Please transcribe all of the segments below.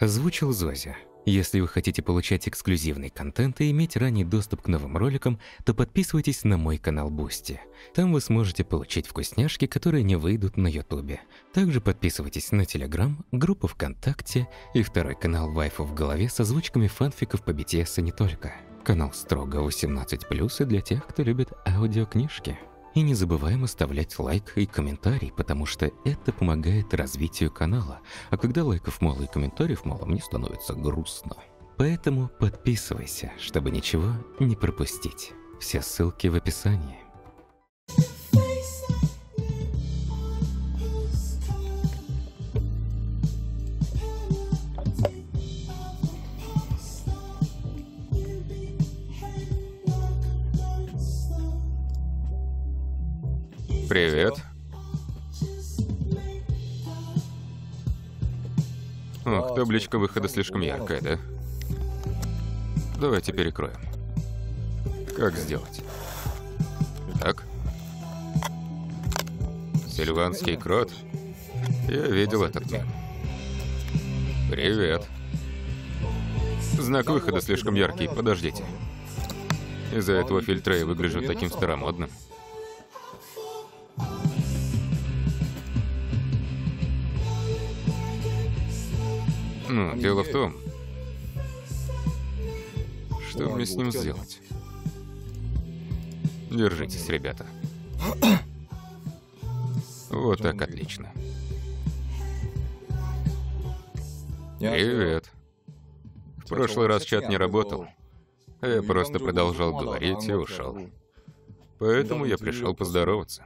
Озвучил Зозя. Если вы хотите получать эксклюзивный контент и иметь ранний доступ к новым роликам, то подписывайтесь на мой канал Бусти. Там вы сможете получить вкусняшки, которые не выйдут на Ютубе. Также подписывайтесь на Телеграм, группу ВКонтакте и второй канал Вайфу в голове с озвучками фанфиков по BTS и не только. Канал строго 18+, и для тех, кто любит аудиокнижки. И не забываем оставлять лайк и комментарий, потому что это помогает развитию канала. А когда лайков мало и комментариев мало, мне становится грустно. Поэтому подписывайся, чтобы ничего не пропустить. Все ссылки в описании. Привет. Ох, табличка выхода слишком яркая, да? Давайте перекроем. Как сделать? Так. Сильванский крот? Я видел этот мем. Привет. Знак выхода слишком яркий, подождите. Из-за этого фильтра я выгляжу таким старомодным. Ну, дело в том, что мне с ним сделать. Держитесь, ребята. Вот так отлично. Привет. В прошлый раз чат не работал. Я просто продолжал говорить а и ушел. Ну. Поэтому я пришел поздороваться.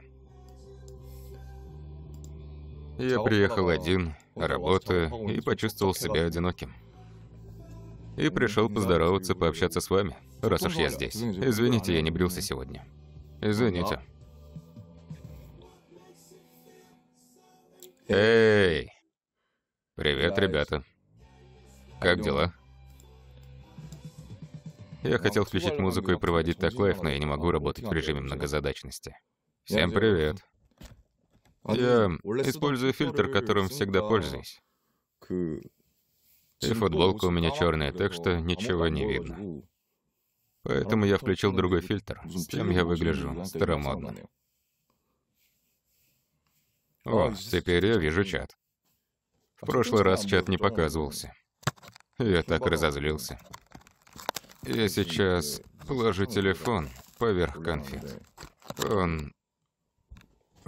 Я приехал один, работа и почувствовал себя одиноким. И пришел поздороваться, пообщаться с вами, раз уж я здесь. Извините, я не брился сегодня. Ну извините. Э, Эй! Привет, ребята. Как дела? Я ну, хотел включить музыку и проводить так лайф, но я не могу работать в режиме многозадачности. Всем привет. Я использую фильтр, которым всегда пользуюсь. И футболка у меня черная, так что а ничего не видно. Поэтому я включил другой фильтр, с чем я выгляжу старомодно. О, теперь я вижу чат. В а прошлый раз чат не показывался. Я так разозлился. Я сейчас положу телефон поверх конфет. Он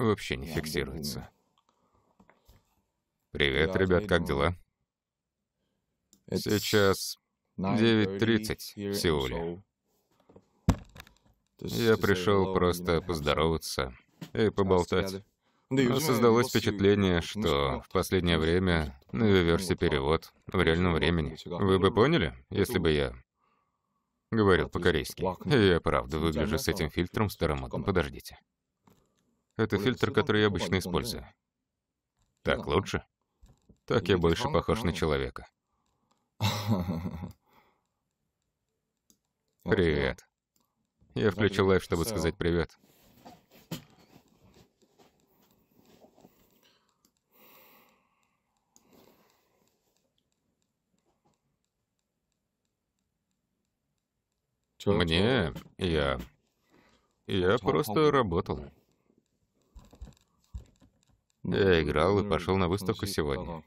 вообще не фиксируется. Привет, ребят, как дела? Сейчас 9.30 в Сеуле. Я пришел просто поздороваться и поболтать. Но создалось впечатление, что в последнее время на Виверсе перевод в реальном времени. Вы бы поняли, если бы я говорил по-корейски? Я правда выгляжу с этим фильтром старомодным, подождите. Это фильтр, который я обычно использую. Так лучше? Так я больше похож на человека. Привет. Я включил лайв, чтобы сказать привет. Мне... я... Я просто работал. Я играл и пошел на выставку сегодня.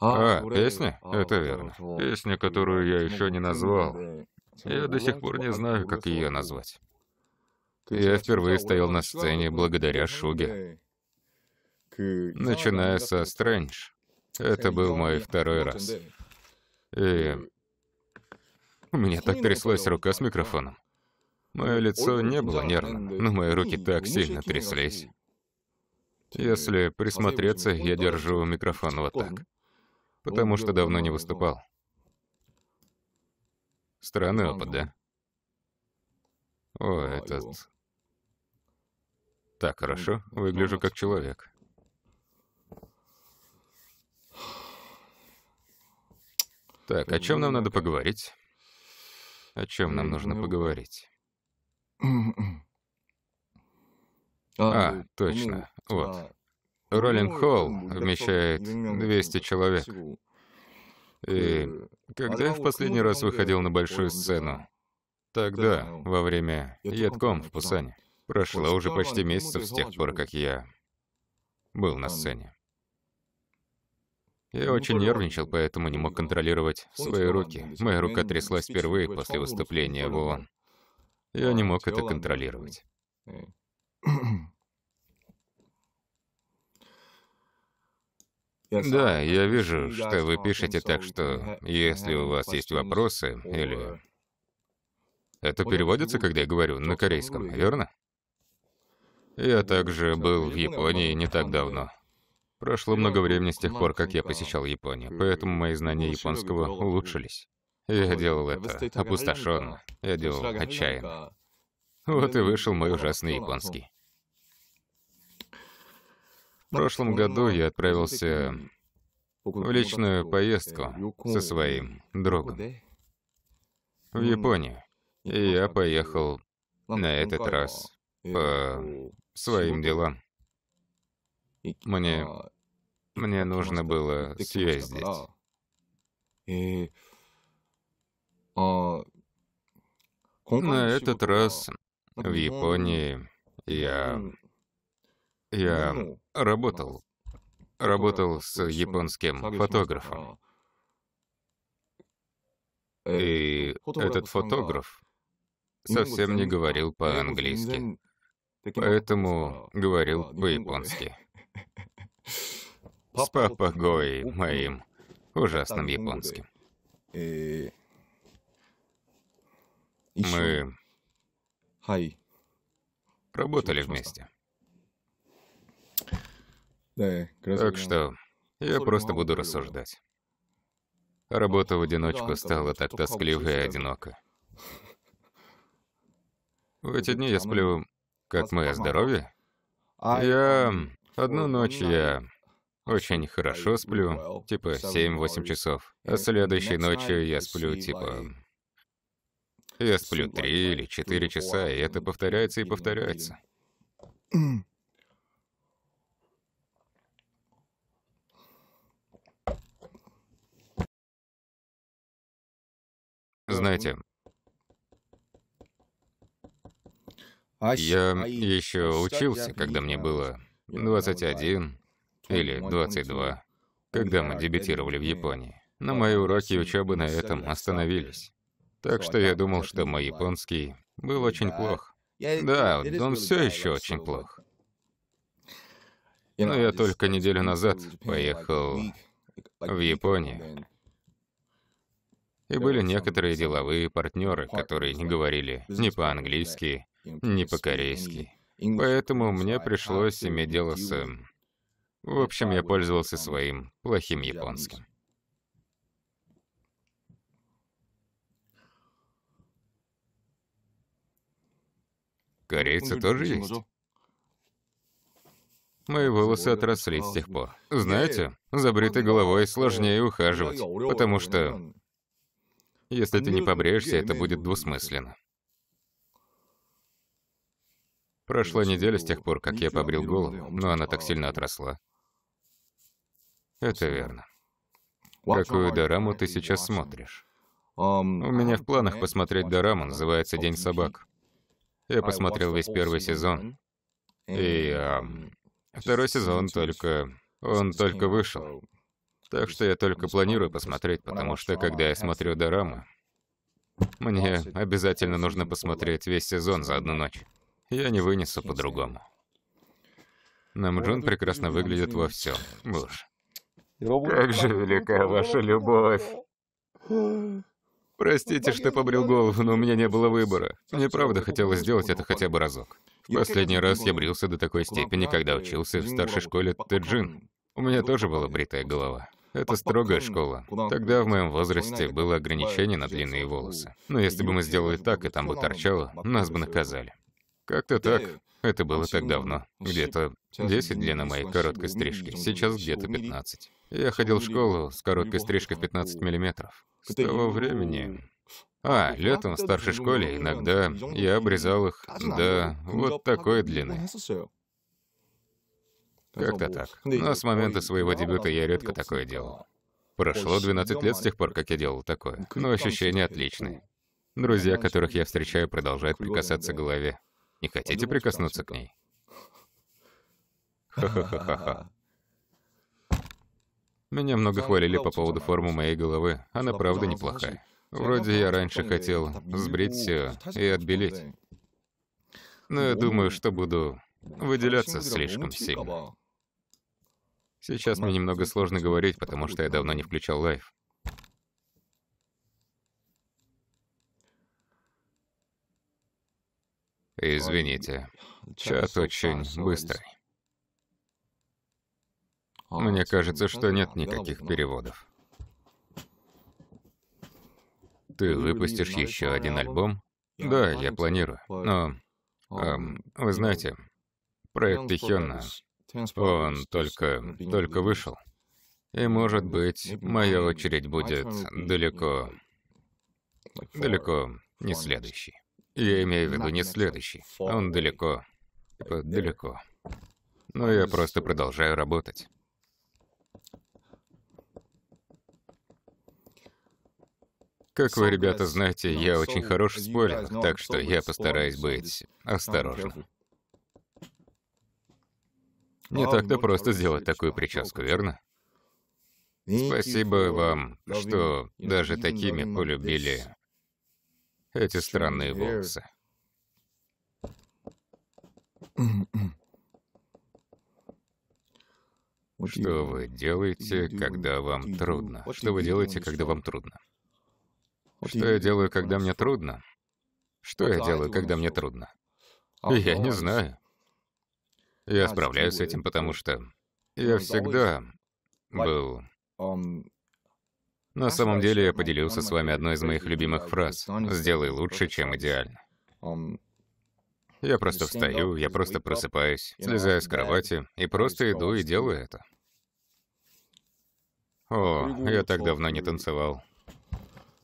А, а песня? А, Это верно. Песня, которую я еще не назвал. Я до сих пор не знаю, как ее назвать. Я впервые стоял на сцене благодаря Шуге. Начиная со «Стрэндж». Это был мой второй раз. И... У э, меня так тряслась рука с микрофоном. Мое лицо не было нервным, но мои руки так сильно тряслись. Если присмотреться, я держу микрофон вот так, потому что давно не выступал. Странный опыт, да? О, этот... Так, хорошо, выгляжу как человек. Так, о чем нам надо поговорить? О чем нам нужно поговорить? А, а, точно, ну, вот. А, Роллинг ну, Холл вмещает 200 человек. И э, когда а в ну, последний раз выходил на большую сцену? Тогда, во время ядком в Пусане. Прошло уже почти месяцев с тех пор, как я был на сцене. Я очень нервничал, поэтому не мог контролировать свои руки. Моя рука тряслась впервые после выступления в ООН. Я не мог это контролировать. Э. Да, я вижу, что вы пишете, так что если у вас есть вопросы или... Это переводится, когда я говорю, на корейском, верно? Я ну, также был в Японии не так давно. Прошло много времени с тех пор, как я посещал Японию, поэтому мои знания японского улучшились. Я делал это опустошенно, я делал отчаянно. Вот и вышел мой ужасный японский. В прошлом году я отправился в личную поездку со своим другом в Японию. И я поехал на этот раз по своим делам. Мне, мне нужно было съездить. На этот раз в Японии я... Я ну, работал. Работал с японским фотографом. А, э, И этот фотограф совсем не а говорил по-английски. Поэтому говорил по-японски. С папагой моим ужасным японским. Э, Мы Работали вместе. Так что я просто буду рассуждать. Работа в одиночку стала так тоскливо и одиноко. В эти дни я сплю, как мое здоровье. А, я... Э, одну ночь я очень хорошо сплю, типа 7-8 часов. А э, следующей ночью я сплю, типа, я сплю три или четыре часа, и это повторяется и повторяется. Знаете, а я а еще а учился, когда мне было 21 или 22, когда мы дебютировали в Японии. Но мои уроки и учебы на этом остановились. Так что я думал, что мой японский был очень плох. Да, он все еще очень плох. Но я только неделю назад поехал в Японию. И были некоторые деловые партнеры, которые не говорили ни по-английски, ни по-корейски. Поэтому мне а пришлось иметь дело с... Эм, в общем, я пользовался своим плохим японским. Корейцы тоже есть. Мои волосы отросли с тех пор. Знаете, за бритой головой сложнее ухаживать, потому что... Если ты не побреешься, это будет двусмысленно. Прошла неделя с тех пор, как я побрил голову, но она так сильно отросла. Это верно. Какую дораму ты сейчас смотришь? У меня в планах посмотреть дораму, называется «День собак». Я посмотрел весь первый сезон. И э, второй сезон только... Он только вышел. Так что я только планирую посмотреть, потому что когда я смотрю дорамы, мне обязательно нужно посмотреть весь сезон за одну ночь. Я не вынесу по-другому. Нам Джун прекрасно выглядит во всем. Боже. Как же велика ваша любовь. Простите, что побрил голову, но у меня не было выбора. Мне правда хотелось сделать это хотя бы разок. В последний раз я брился до такой степени, когда учился в старшей школе Тэджин. У меня тоже была бритая голова. Это строгая школа. Тогда в моем возрасте было ограничение на длинные волосы. Но если бы мы сделали так, и там бы торчало, нас бы наказали. Как-то так. Это было так давно. Ну, где-то 10 длина моей короткой стрижки. Сейчас где-то 15. Я ходил в школу с короткой стрижкой в 15 миллиметров. С того времени... А, летом в старшей школе иногда я обрезал их а до вот такой длины. Как-то так. Но с момента своего дебюта я редко такое делал. Прошло 12 лет с тех пор, как я делал такое, но ощущения отличные. Друзья, которых я встречаю, продолжают прикасаться к голове. Не хотите прикоснуться к ней? Ха-ха-ха-ха-ха. Меня много хвалили по поводу формы моей головы. Она правда неплохая. Вроде я раньше хотел сбрить все и отбелить. Но я ну, думаю, что буду ну, выделяться слишком сильно. Сейчас мне немного сложно говорить, потому что я давно не включал лайв. Извините, чат очень быстрый. Мне кажется, ну, что нет никаких переводов. Ты выпустишь еще один альбом? Да, я планирую. Но, эм, вы знаете, проект Тихёна, он только, только вышел. И, может быть, моя очередь будет далеко, далеко не следующей. Я имею в виду не следующий. Он далеко. Типа, далеко. Но ну, я просто продолжаю работать. Как вы, ребята, знаете, я очень хорош в спойлерах, так что я постараюсь быть осторожным. Не а, так-то просто сделать такую а, прическу, верно? Спасибо вам, что даже такими полюбили эти странные волосы. Что вы делаете, когда вам трудно? Что вы делаете, когда вам трудно? Что я делаю, когда мне трудно? Что я делаю, когда мне трудно? Я не знаю. Я справляюсь с этим, потому что я всегда был um, на самом деле я поделился с вами одной из моих любимых фраз «Сделай лучше, чем идеально». Я просто встаю, я просто просыпаюсь, слезаю с кровати и просто иду и делаю это. О, я так давно не танцевал.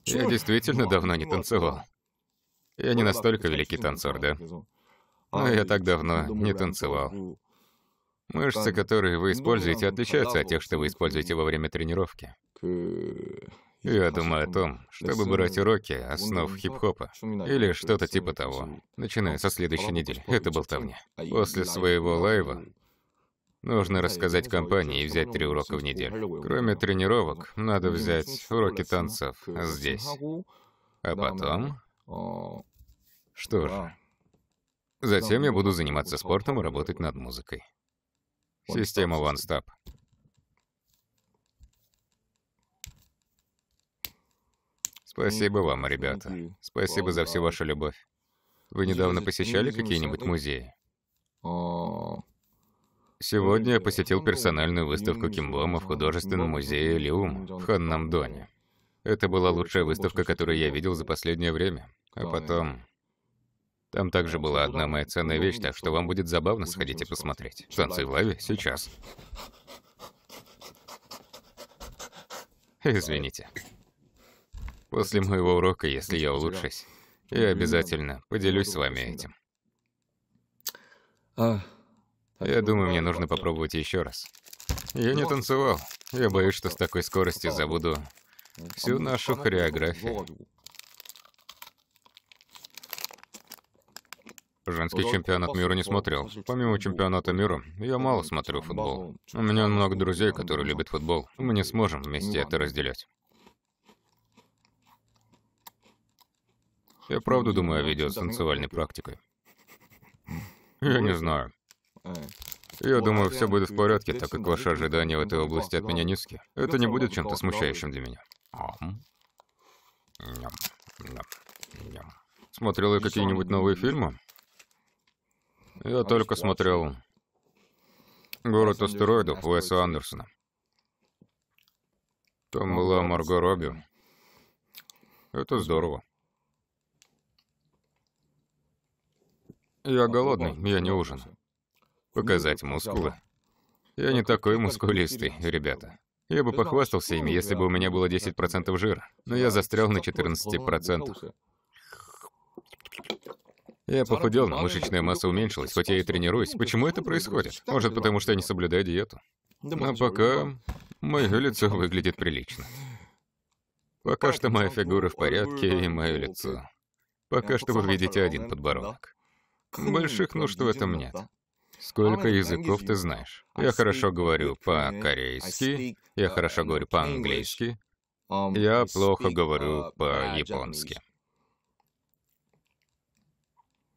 Я действительно давно не танцевал. Я не настолько великий танцор, да? Но я так давно не танцевал. Мышцы, которые вы ну, используете, отличаются от тех, что вы используете во время тренировки. Э, я думаю о том, чтобы брать уроки основ хип-хопа или что-то типа того, начиная со следующей недели. Это болтовня. А После своего лайва нужно рассказать компании и взять три урока в неделю. Кроме тренировок, надо взять уроки танцев здесь. А потом... А, Что же... Затем я буду заниматься спортом и работать над музыкой. Система One Stop. Спасибо вам, ребята. Спасибо за всю вашу любовь. Вы недавно посещали какие-нибудь музеи? А, Сегодня я э, посетил ну, персональную выставку Кимбома в художественном музее Лиум в Ханнамдоне. Это была э, лучшая выставка, которую я видел за последнее время. А потом... Там также была одна моя ценная вещь, так что вам будет забавно сходить и посмотреть. Станции в лаве сейчас. Извините. После моего урока, если я улучшусь, я обязательно поделюсь с вами этим. А, я думаю, мне нужно попробовать еще раз. Я не ну, танцевал. Я боюсь, что с такой скоростью забуду всю нашу хореографию. Женский чемпионат мира не смотрел. Помимо чемпионата мира, я мало смотрю футбол. У меня много друзей, которые любят футбол. Мы не сможем вместе это разделять. Я правда думаю о видео с танцевальной практикой. Я не знаю. Э, я думаю, все будет в порядке, так как ваши ожидания в этой области от меня низки. Ну это не будет чем-то смущающим для меня. Смотрел Смотрела какие-нибудь новые фильмы? Я а только смотрел «Город астероидов» Уэса Андерсона. Там ну была Марго Робби. Это здорово. Я голодный, я не ужин. Показать мускулы. Я не такой мускулистый, ребята. Я бы похвастался ими, если бы у меня было 10% жира, но я застрял на 14%. Я похудел, но мышечная масса уменьшилась, хоть я и тренируюсь. Ну, почему это происходит? Может, потому что я не соблюдаю диету. Но а пока мое лицо выглядит прилично. Пока что моя фигура в порядке и мое лицо. Пока что вы видите один подбородок. Больших нужд в этом нет. Сколько языков ты знаешь? Я uh, хорошо говорю по-корейски, um, я хорошо говорю по-английски, я плохо говорю по-японски.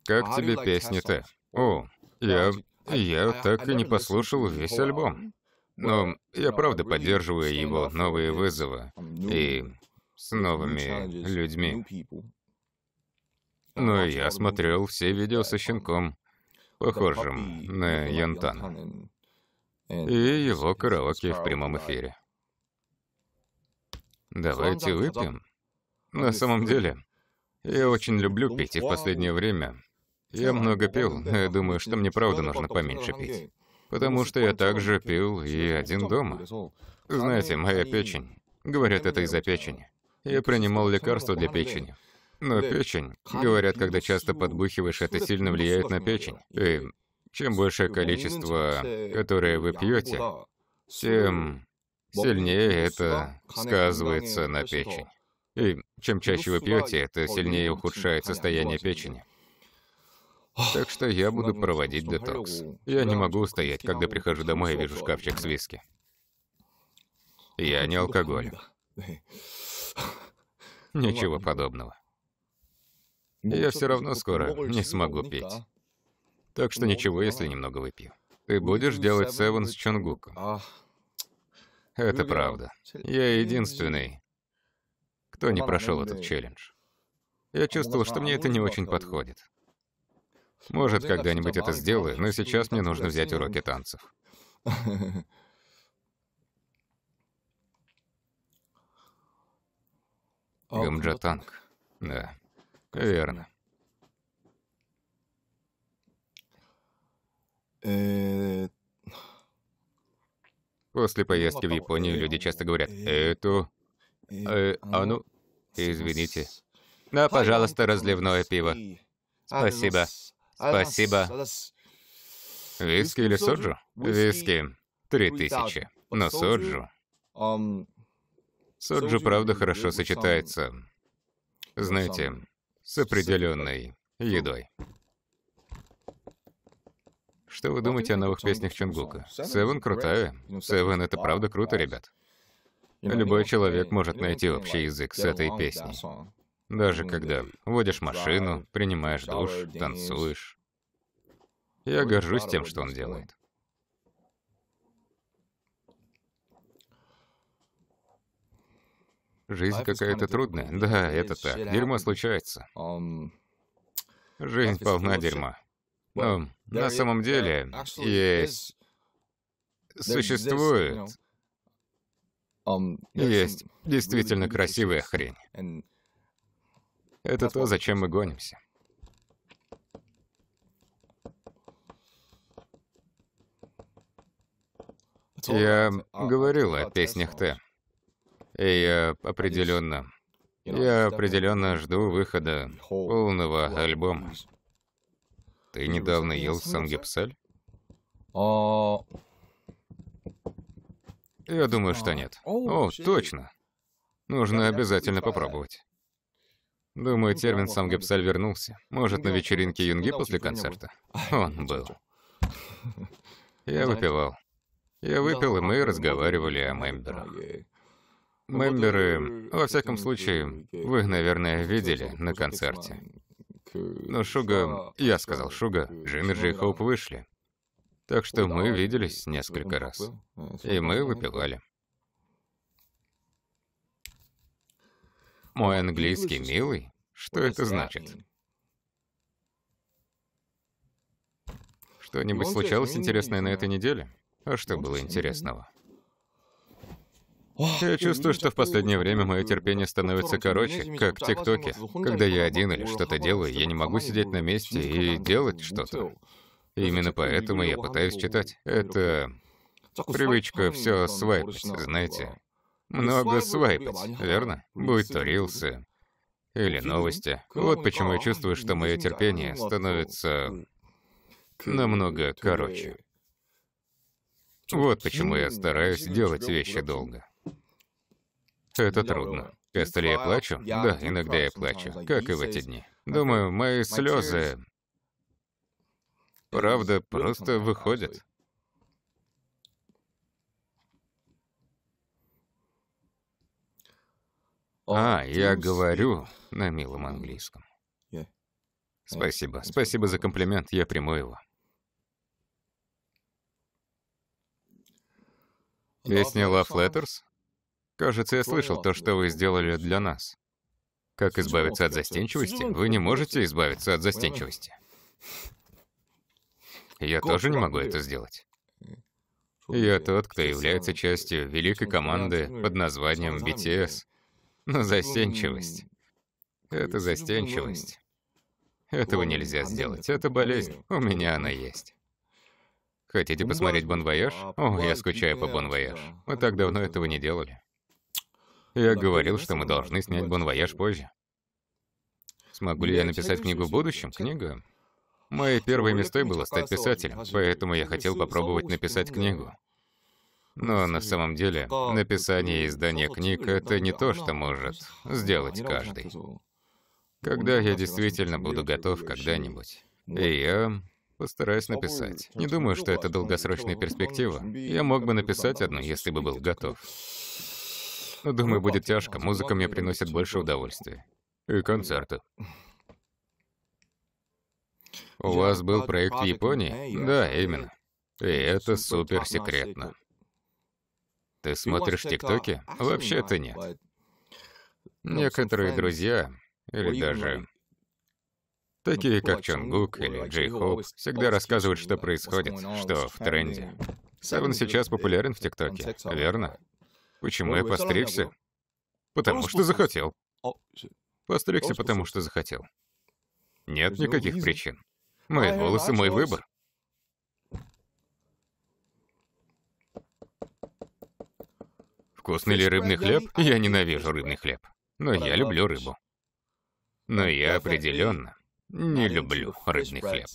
Как тебе песни Т? О, я... я так и не послушал весь альбом. Но я правда поддерживаю его новые вызовы um, и с новыми людьми. Но ну, я смотрел все видео со щенком, похожим на Янтана. И его караоке в прямом эфире. Давайте выпьем. На самом деле, я очень люблю пить, и в последнее время я много пил. Я думаю, что мне правда нужно поменьше пить. Потому что я также пил и один дома. Знаете, моя печень. Говорят, это из-за печени. Я принимал лекарства для печени. Но печень, говорят, когда часто подбухиваешь, это сильно влияет на печень. И чем большее количество, которое вы пьете, тем сильнее это сказывается на печень. И чем чаще вы пьете, это сильнее ухудшает состояние печени. Так что я буду проводить детокс. Я не могу устоять, когда прихожу домой и вижу шкафчик с виски. Я не алкоголик. Ничего подобного. Ну, я все равно скоро не смогу петь. Так что ничего, если немного выпью. Ты ну, будешь делать севен с Чонгуком? Это ну, правда. Я единственный, кто не прошел этот челлендж. Я а чувствовал, что а мне это не очень подходит. Может, когда-нибудь это сделаю, но сейчас мне нужно взять уроки танцев. А, Гамджатанг. Да. Верно. Э, После ну, поездки в Японию люди часто говорят э, «эту», э, э а, «а ну, извините». «На, пожалуйста, разливное пиво». «Спасибо». «Спасибо». «Виски или соджу?» «Виски. Три ну, тысячи. Но соджу...» Соджу, правда, хорошо сочетается. Знаете, с определенной едой. Что вы думаете о новых песнях Чунгука? Севен крутая. Севен — это правда круто, ребят. Любой человек может найти общий язык с этой песней. Даже когда водишь машину, принимаешь душ, танцуешь. Я горжусь тем, что он делает. Жизнь какая-то трудная. Да, это так. Дерьмо случается. Um, Жизнь полна дерьма. Но на самом деле есть... Существует... Um, есть действительно красивая хрень. Это то, зачем мы гонимся. Я uh, говорил о песнях Т. Э, и я определенно, я определенно жду выхода полного альбома. Ты недавно ел сангепсель? А. Я думаю, что а. нет. О, точно. Нужно обязательно попробовать. Думаю, ну, термин сам вернулся. Может, на вечеринке ну Юнги после концерта? Он был. Я выпивал. Я выпил, и мы разговаривали о мемберах. Мемберы, во всяком случае, вы их, наверное, видели на концерте. Но Шуга, я сказал Шуга, Джиммерджи и Хоуп вышли. Так что мы виделись несколько раз. И мы выпивали. Мой английский милый? Что это значит? Что-нибудь случалось интересное на этой неделе? А что было интересного? Я чувствую, что в последнее время мое терпение становится короче, как в ТикТоке. Когда я один или что-то делаю, я не могу сидеть на месте и делать что-то. Именно поэтому я пытаюсь читать. Это привычка все свайпать, знаете. Много свайпать, верно? Будь то рилсы или новости. Вот почему я чувствую, что мое терпение становится намного короче. Вот почему я стараюсь делать вещи долго. Это трудно. Костеле uh, я плачу? Да, иногда я плачу, как и в эти дни. Uh, Думаю, мои слезы... Правда, просто выходят. Oh, а, я говорю на милом английском. Спасибо, спасибо за комплимент, я приму его. Песня Love Letters Кажется, я слышал то, что вы сделали для нас. Как избавиться от застенчивости? Вы не можете избавиться от застенчивости. Я тоже не могу это сделать. Я тот, кто является частью великой команды ну, под названием BTS. Но ну, ну, застенчивость — это застенчивость. Этого нельзя сделать. Это болезнь. У меня она есть. Хотите посмотреть Бон Вояж? О, я скучаю по Бон Вояж. Мы так давно этого не делали. Я говорил, что мы должны снять Бонвояж позже. Смогу ли я написать книгу в будущем? Книга? Моей первой мечтой было стать писателем, поэтому я хотел попробовать написать книгу. Но на самом деле, написание и издание книг — это не то, что ну, может ну, сделать каждый. Когда я действительно буду готов когда-нибудь, и я постараюсь написать. Не думаю, что это долгосрочная перспектива. Я мог бы написать одну, если бы был готов. Думаю, будет тяжко. Музыка мне приносит больше удовольствия. И концерты. У вас был проект в Японии? Да, именно. И это супер секретно. Ты смотришь ТикТоки? Вообще-то нет. Некоторые друзья, или даже такие как Чонгук или Джей Хоп, всегда рассказывают, что происходит, что в тренде. Севен сейчас популярен в ТикТоке, верно? Почему я постригся? Потому что захотел. Постригся, потому что захотел. Нет никаких причин. Мои волосы — мой выбор. Вкусный ли рыбный хлеб? Я ненавижу рыбный хлеб. Но я люблю рыбу. Ну, Но я определенно не люблю рыбный хлеб.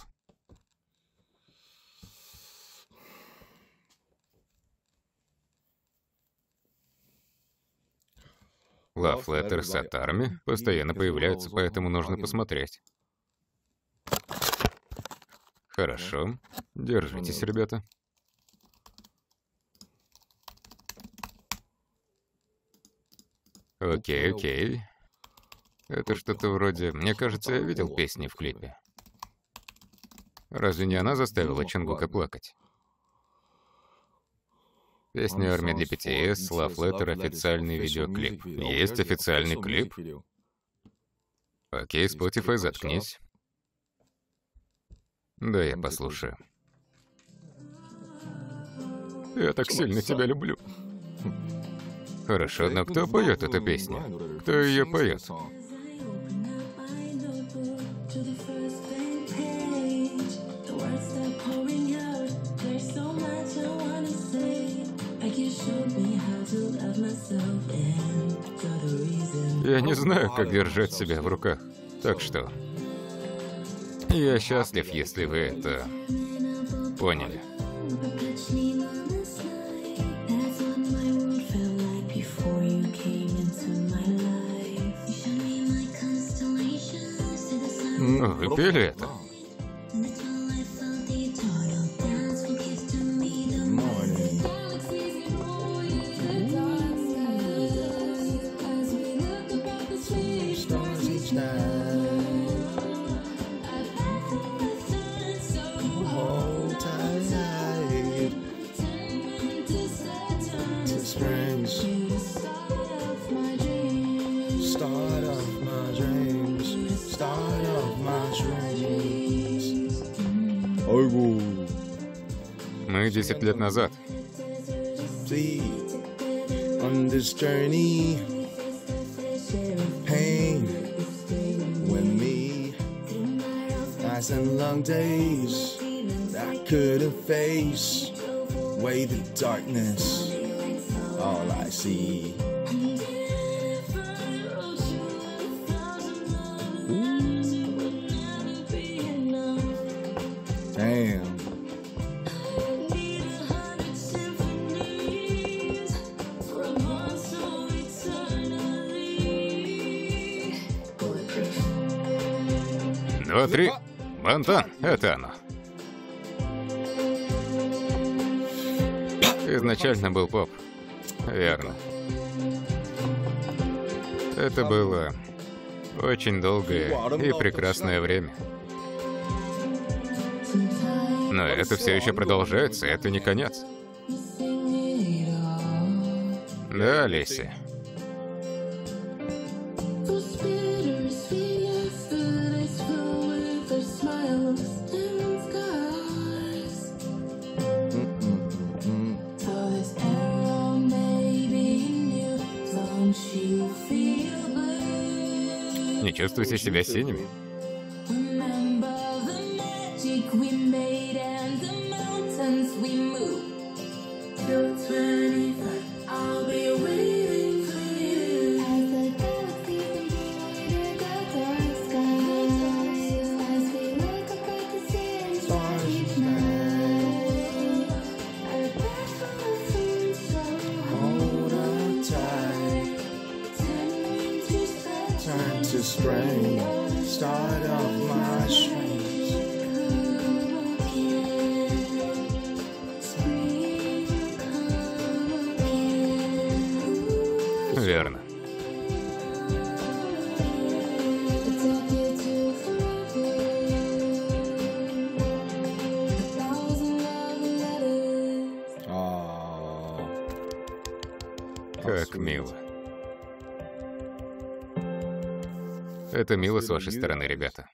Лафлеттер с атарами постоянно появляются, поэтому нужно посмотреть. Хорошо. Держитесь, ребята. Окей, окей. Это что-то вроде... Мне кажется, я видел песни в клипе. Разве не она заставила Чангука плакать? Песня «Армия для пяти с Лав официальный видеоклип. А Есть официальный клип? Окей, Spotify, заткнись. Да, я послушаю. Я так сильно тебя люблю. Хорошо, но кто поет эту песню? Кто ее поет? Я не знаю, как держать себя в руках. Так что... Я счастлив, если вы это поняли. Ну, вы пели это? 10 лет назад. On this journey, pain with me. and long days I couldn't face. Way the darkness, all I see Антон, это оно. Изначально был поп. Верно. Это было очень долгое и прекрасное время. Но это все еще продолжается, это не конец. Да, Леси. чувствуйте себя синим. Это мило с вашей стороны, ребята.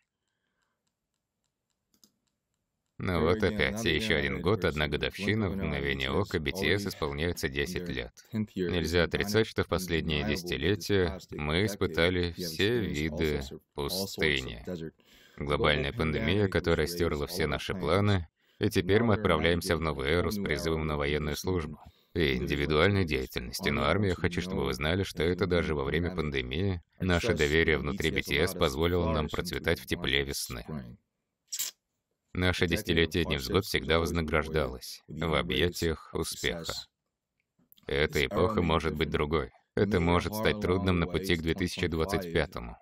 Ну вот опять, еще один год, одна годовщина, в мгновение ока, BTS исполняется 10 лет. Нельзя отрицать, что в последние десятилетия мы испытали все виды пустыни. Глобальная пандемия, которая стерла все наши планы, и теперь мы отправляемся в новую эру с призывом на военную службу и индивидуальной деятельности. Но армию я хочу, чтобы вы знали, что это даже во время пандемии наше доверие внутри BTS позволило нам процветать в тепле весны. Наше десятилетие невзгод всегда вознаграждалось в объятиях успеха. Эта эпоха может быть другой. Это может стать трудным на пути к 2025-му.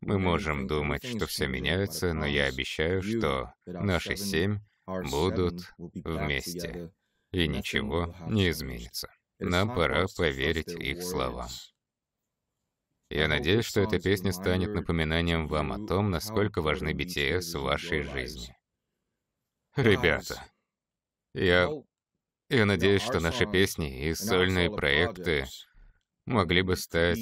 Мы можем думать, что все меняется, но я обещаю, что наши семь будут вместе и ничего не изменится. Нам пора поверить их словам. Я надеюсь, что эта песня станет напоминанием вам о том, насколько важны BTS в вашей жизни. Ребята, я... Я надеюсь, что наши песни и сольные проекты могли бы стать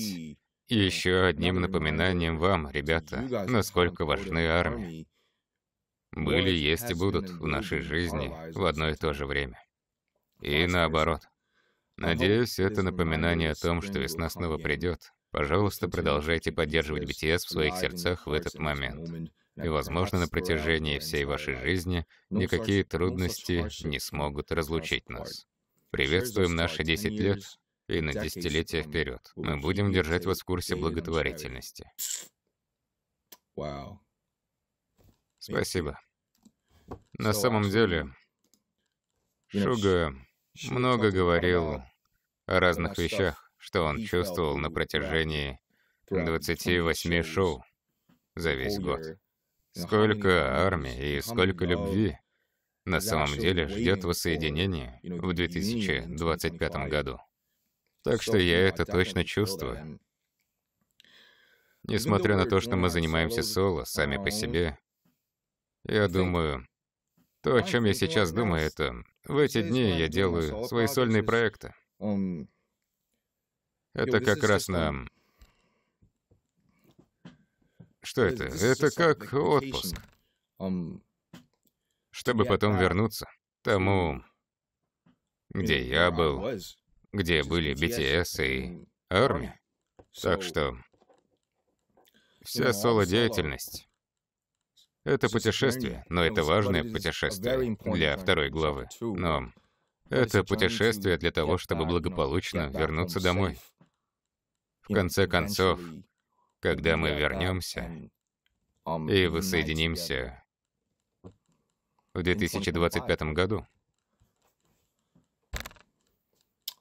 еще одним напоминанием вам, ребята, насколько важны армии. Были, есть и будут в нашей жизни в одно и то же время. И наоборот. А Надеюсь, это напоминание о том, что весна снова придет. Пожалуйста, продолжайте поддерживать BTS в своих сердцах в этот момент. И, возможно, на протяжении всей вашей жизни никакие трудности не смогут разлучить нас. Приветствуем наши 10 лет и на десятилетия вперед. Мы будем держать вас в курсе благотворительности. Спасибо. На самом деле, Шуга много говорил о разных вещах, что он чувствовал на протяжении 28 шоу за весь год. Сколько армии и сколько любви на самом деле ждет воссоединение в 2025 году. Так что я это точно чувствую. Несмотря на то, что мы занимаемся соло сами по uh, себе, я думаю, то, о чем я сейчас думаю, это в эти дни я делаю свои сольные проекты. Это как раз на... Что это? Это как отпуск. Чтобы потом вернуться тому, где я был, где были BTS и армия. Так что вся соло-деятельность это путешествие, но это важное путешествие для второй главы. Но это путешествие для того, чтобы благополучно вернуться домой. В конце концов, когда мы вернемся и воссоединимся в 2025 году.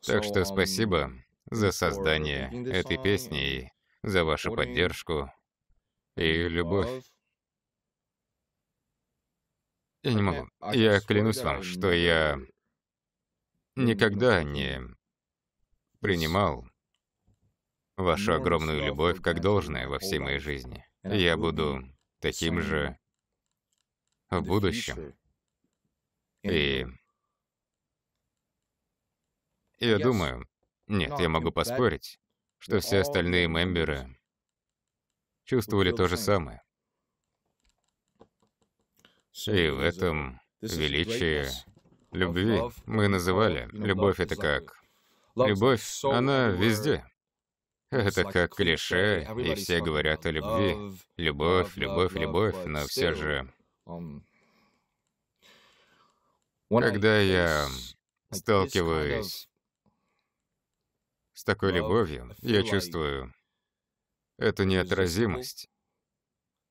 Так что um, спасибо за создание этой песни и за вашу поддержку и любовь. Я не могу. А я клянусь вам, что я никогда не принимал вашу огромную любовь как должное во всей моей жизни. Я буду таким же в будущем. И я думаю, нет, я могу поспорить, что все остальные мемберы чувствовали то же самое. И в этом величие любви мы называли. Любовь — это как... Любовь, она везде. Это как клише, и все говорят о любви. Любовь, любовь, любовь, но все же... Когда я сталкиваюсь с такой любовью, я чувствую эту неотразимость.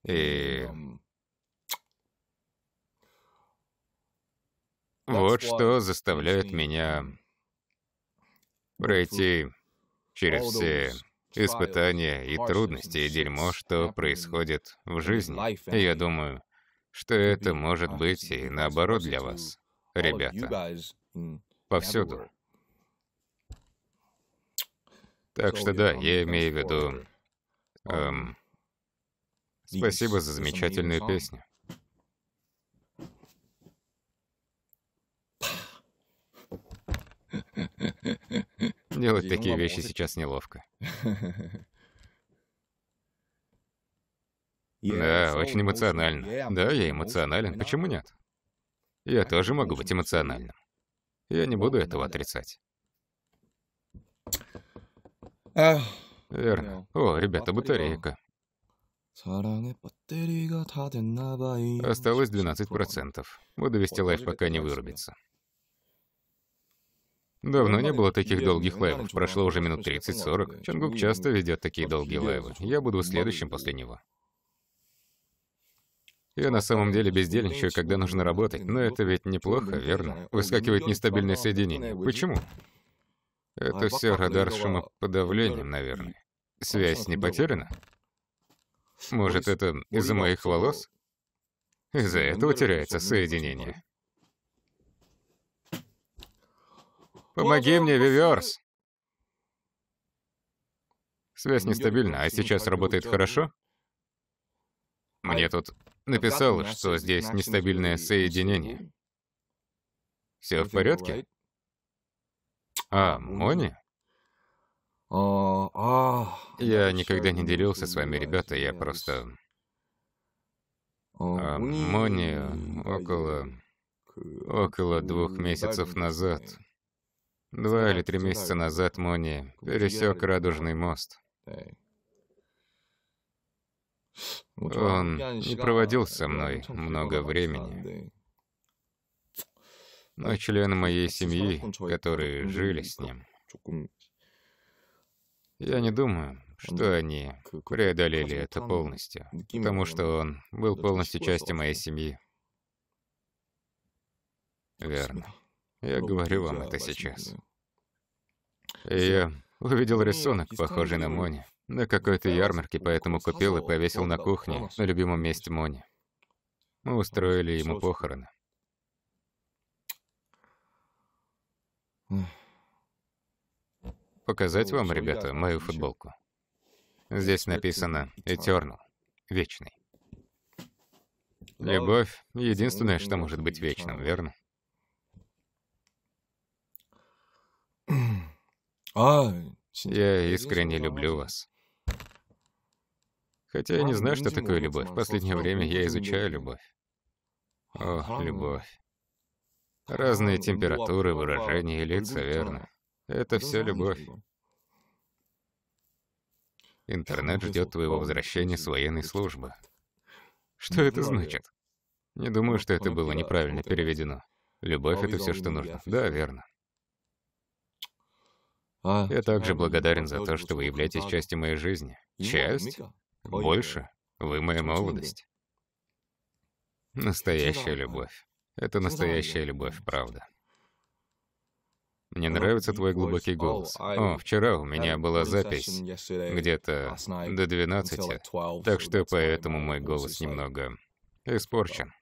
И Вот что заставляет меня пройти через все испытания и трудности и дерьмо, что происходит в жизни. И я думаю, что это может а, быть и наоборот для вас, ребята. Повсюду. Так что да, я имею в виду... Um, эм, спасибо за замечательную песню. Делать такие вещи сейчас неловко. Да, очень эмоционально. Да, я эмоционален, почему нет? Я тоже могу быть эмоциональным. Я не буду этого отрицать. Верно. О, ребята, батарейка. Осталось 12%. Буду вести лайф, пока не вырубится. Давно не было таких долгих лайвов. Прошло уже минут 30-40. Чонгук часто ведет такие долгие лайвы. Я буду следующим после него. Я на самом деле бездельничаю, когда нужно работать, но это ведь неплохо, верно? Выскакивает нестабильное соединение. Почему? А это все радар шумоподавлением, наверное. А Связь не потеряна? Может, это из-за моих волос? Из-за этого теряется соединение. Помоги мне, Виверс! Связь нестабильна, а сейчас работает хорошо? Мне тут а написал, что здесь нестабильное соединение. Все в порядке? А, Мони? А, я никогда не делился с вами, ребята, я просто... А, а Мони около... около двух месяцев назад Два или три месяца назад Мони пересек Радужный мост. Он не проводил со мной много времени. Но члены моей семьи, которые жили с ним, я не думаю, что они преодолели это полностью, потому что он был полностью частью моей семьи. Верно. Я говорю вам это сейчас. И я увидел рисунок, похожий на Мони, на какой-то ярмарке, поэтому купил и повесил на кухне, на любимом месте Мони. Мы устроили ему похороны. Показать вам, ребята, мою футболку. Здесь написано «Eternal» — «Вечный». Любовь — единственное, что может быть вечным, верно? А, я искренне люблю вас. Хотя я а, не знаю, что такое любовь. В последнее время я изучаю любовь. О, ну, любовь. Разные ну, ну, температуры, выражения и лица, верно? Это все любовь. Интернет ждет твоего возвращения с военной службы. Что это значит? Не думаю, что это было неправильно переведено. Любовь — это все, что нужно. Да, верно. А. Я также эм, благодарен за то, что вы являетесь частью моей жизни. Ну, Часть? Больше? Вы моя молодость. Настоящая любовь. Это настоящая любовь, правда. Мне ну, нравится твой глубокий голос. А, а, О, вчера у меня была запись, где-то до 12, так что поэтому мой голос немного испорчен.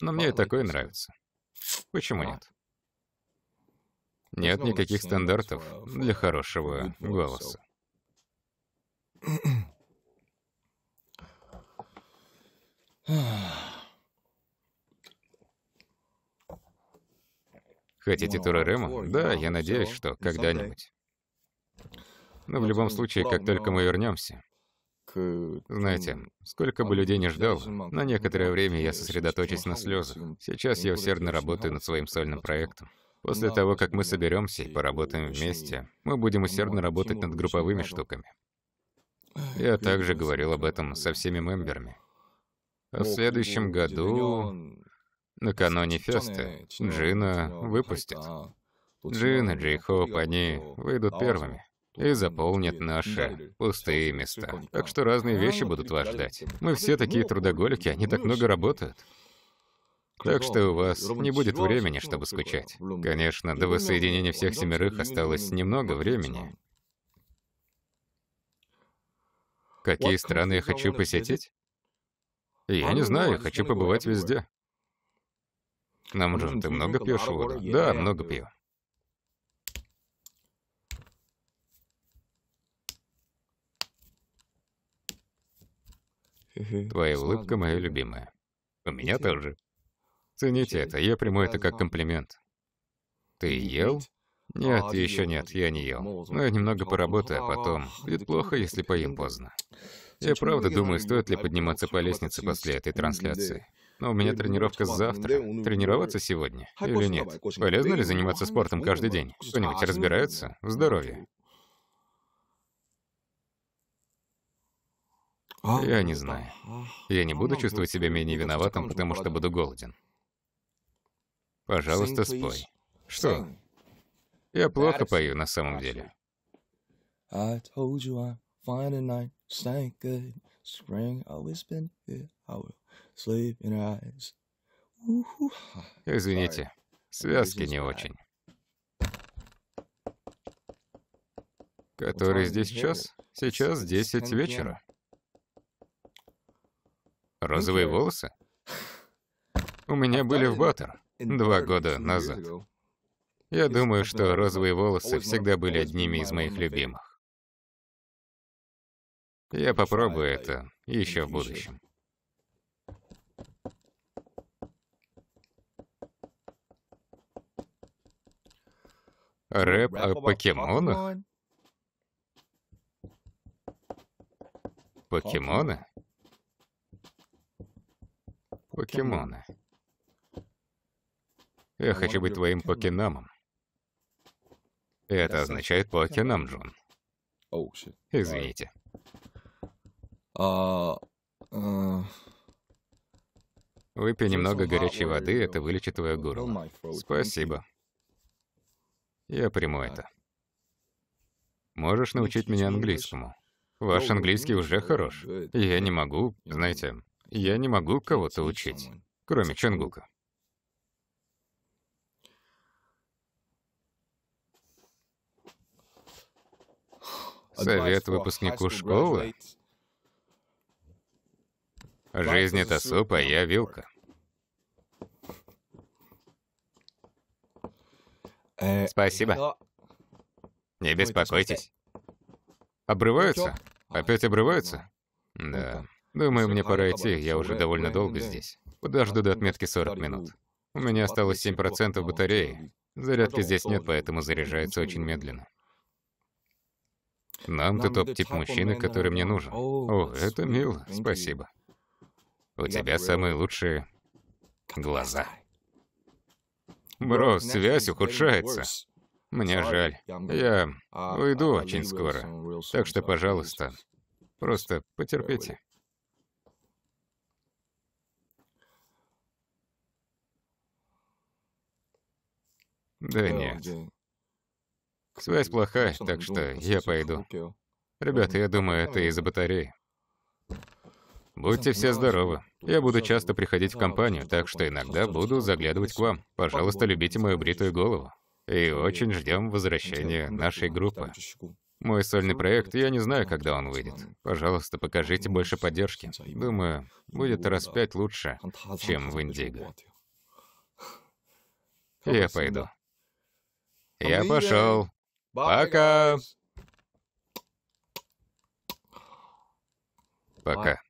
Но мне и такое нравится. Почему нет? Нет никаких стандартов для хорошего голоса. Хотите Рема? Ну, да, я надеюсь, что когда-нибудь. Но в любом случае, как только мы вернемся, знаете, сколько бы людей не ждало, на некоторое время я сосредоточусь на слезах. Сейчас я усердно работаю над своим сольным проектом. После того, как мы соберемся и поработаем вместе, мы будем усердно работать над групповыми штуками. Я также говорил об этом со всеми мемберами. А в следующем году, накануне феста, Джина выпустят. Джина, и Джей Хоп, они выйдут первыми и заполнят наши пустые места. Так что разные вещи ну будут вас ждать. Мы все такие ну, трудоголики, они так много работают. Так что у вас не будет времени, чтобы скучать. Конечно, до воссоединения всех семерых осталось немного времени. Какие страны я хочу посетить? Я не знаю, я хочу побывать везде. Намджун, ты много пьешь воду? Да, много пью. Твоя улыбка моя любимая. У меня тоже. Цените это, я приму это как комплимент. Ты а, ел? Нет, еще нет, я не ел. Но ну, я немного поработаю, а потом... Будет плохо, если поем поздно. Я правда думаю, стоит ли подниматься по лестнице после этой трансляции. Но ну, у меня тренировка завтра. Тренироваться сегодня а или нет? Полезно ли заниматься спортом каждый день? Кто-нибудь а, разбирается в ну, здоровье? Я не знаю. Я не буду чувствовать себя менее виноватым, потому что буду голоден. Пожалуйста, спой. Что? Я плохо пою на самом а деле. Извините, связки не очень. Который здесь час? Сейчас 10 вечера. Розовые волосы? У меня были в Баттер два года назад. Я думаю, что розовые волосы всегда были одними из моих любимых. Я попробую это еще в будущем. Рэп о покемонах? Покемоны? Покемоны. Я хочу быть твоим покинамом. Это означает покинам, Джон. Извините. А, а. Выпей немного горячей воды, это вылечит твое горло. Спасибо. Я приму это. Можешь научить меня английскому? Ваш oh, английский уже хорош. Я не могу, знаете, я не могу кого-то учить, кроме Чонгука. Совет выпускнику школы? Жизнь — это суп, а я — вилка. Э, Спасибо. Не беспокойтесь. Обрываются? Ну а, Опять ну, обрываются? Ну, да. Думаю, мне пора идти, я уже довольно долго здесь. Подожду до отметки 40 минут. У меня осталось 7% батареи. Зарядки здесь нет, поэтому заряжается очень медленно. Нам ты тот тип мужчины, который мне нужен. О, это мило, спасибо. У тебя самые лучшие глаза. Бро, связь ухудшается. Мне жаль. Я а, уйду а, очень скоро. Так что, пожалуйста, просто потерпите. Да нет. Связь плохая, так что я пойду. Ребята, я думаю, это из-за батареи. Будьте все здоровы. Я буду часто приходить в компанию, так что иногда буду заглядывать к вам. Пожалуйста, любите мою бритую голову. И очень ждем возвращения нашей группы. Мой сольный проект, я не знаю, когда он выйдет. Пожалуйста, покажите больше поддержки. Думаю, ну будет раз пять лучше, чем в Индиго. Я пойду. Я пошел. Пока. Пока.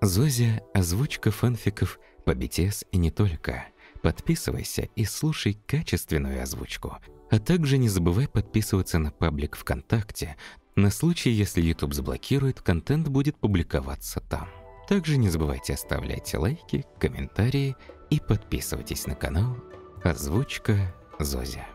Зозя – озвучка фанфиков по BTS и не только. Подписывайся и слушай качественную озвучку. А также не забывай подписываться на паблик ВКонтакте. На случай, если YouTube заблокирует, контент будет публиковаться там. Также не забывайте оставлять лайки, комментарии – и подписывайтесь на канал «Озвучка Зозя».